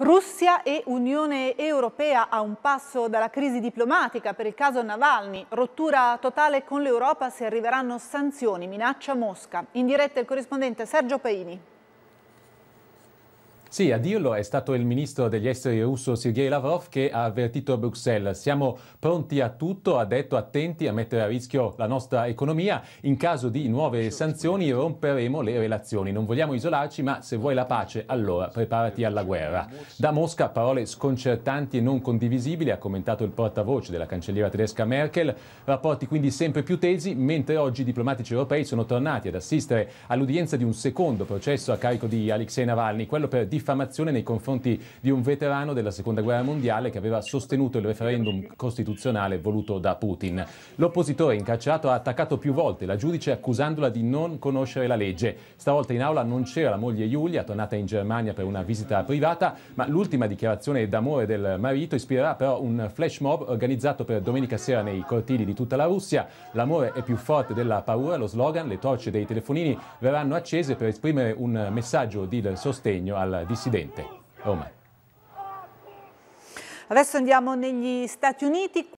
Russia e Unione Europea a un passo dalla crisi diplomatica per il caso Navalny, rottura totale con l'Europa se arriveranno sanzioni, minaccia Mosca. In diretta il corrispondente Sergio Paini. Sì, a dirlo è stato il ministro degli esteri russo Sergei Lavrov che ha avvertito Bruxelles. Siamo pronti a tutto, ha detto attenti a mettere a rischio la nostra economia. In caso di nuove sanzioni romperemo le relazioni. Non vogliamo isolarci, ma se vuoi la pace, allora preparati alla guerra. Da Mosca parole sconcertanti e non condivisibili, ha commentato il portavoce della cancelliera tedesca Merkel. Rapporti quindi sempre più tesi, mentre oggi i diplomatici europei sono tornati ad assistere all'udienza di un secondo processo a carico di Alexei Navalny, quello per diffamazione nei confronti di un veterano della seconda guerra mondiale che aveva sostenuto il referendum costituzionale voluto da Putin. L'oppositore incarcerato ha attaccato più volte la giudice accusandola di non conoscere la legge. Stavolta in aula non c'era la moglie Giulia, tornata in Germania per una visita privata, ma l'ultima dichiarazione d'amore del marito ispirerà però un flash mob organizzato per domenica sera nei cortili di tutta la Russia. L'amore è più forte della paura, lo slogan, le torce dei telefonini verranno accese per esprimere un messaggio di sostegno al dissidente Roma. Adesso andiamo negli Stati Uniti.